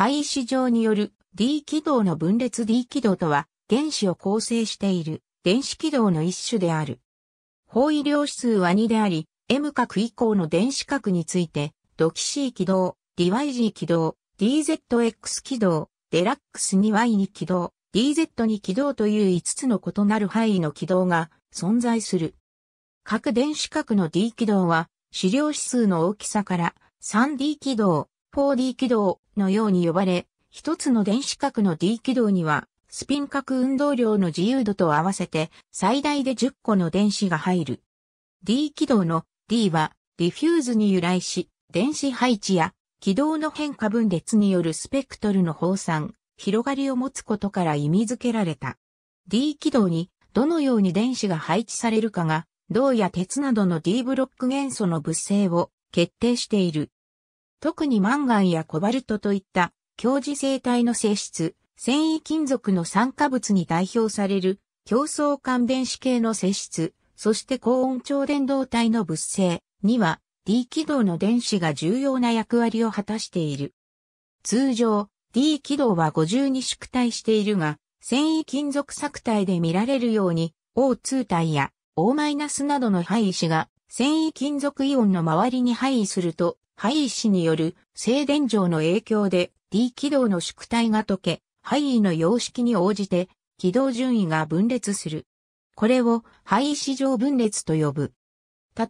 配子上による D 軌道の分裂 D 軌道とは原子を構成している電子軌道の一種である。方位量指数は2であり、M 角以降の電子角について、ドキシー軌道、DYG 軌道、DZX 軌道、デラックス 2Y2 軌道、DZ2 軌道という5つの異なる範囲の軌道が存在する。各電子角の D 軌道は、資料指数の大きさから 3D 軌道、方 D 軌道のように呼ばれ、一つの電子核の D 軌道には、スピン核運動量の自由度と合わせて最大で10個の電子が入る。D 軌道の D はディフューズに由来し、電子配置や軌道の変化分裂によるスペクトルの放散、広がりを持つことから意味付けられた。D 軌道にどのように電子が配置されるかが、銅や鉄などの D ブロック元素の物性を決定している。特にマンガンやコバルトといった強磁性体の性質、繊維金属の酸化物に代表される競争感電子系の性質、そして高温超電導体の物性には D 軌道の電子が重要な役割を果たしている。通常、D 軌道は50に縮体しているが、繊維金属錯体で見られるように、O2 体や O- などの配位子が繊維金属イオンの周りに配位すると、肺医師による静電状の影響で D 軌道の縮体が解け、肺医の様式に応じて軌道順位が分裂する。これを肺医師上分裂と呼ぶ。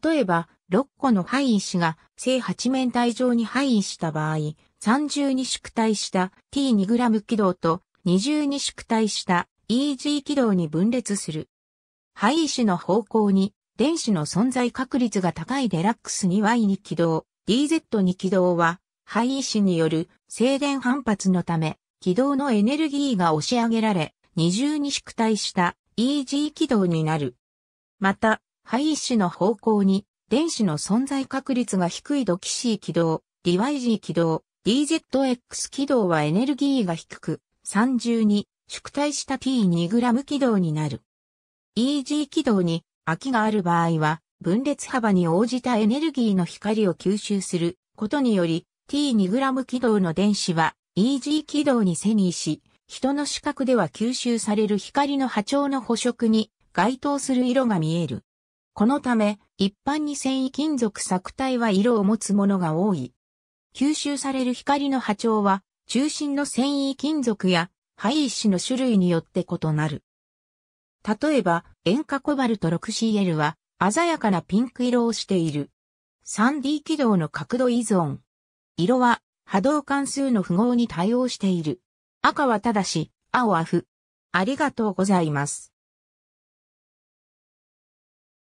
例えば、6個の肺医師が正8面体上に肺医した場合、30に縮体した T2g 軌道と20に縮体した EG 軌道に分裂する。肺医師の方向に電子の存在確率が高いデラックス 2Y に軌道。DZ2 軌道は、廃止による静電反発のため、軌道のエネルギーが押し上げられ、二重に縮体した EG 軌道になる。また、廃止の方向に、電子の存在確率が低いドキシー軌道、DYG 軌道、DZX 軌道はエネルギーが低く、三重に縮体した T2g 軌道になる。EG 軌道に空きがある場合は、分裂幅に応じたエネルギーの光を吸収することにより T2g 軌道の電子は EG 軌道に遷移し、人の視覚では吸収される光の波長の捕食に該当する色が見える。このため、一般に繊維金属錯体は色を持つものが多い。吸収される光の波長は、中心の繊維金属や灰石の種類によって異なる。例えば、塩化コバルト 6Cl は、鮮やかなピンク色をしている。3D 軌道の角度依存。色は波動関数の符号に対応している。赤はただし、青は負。ありがとうございます。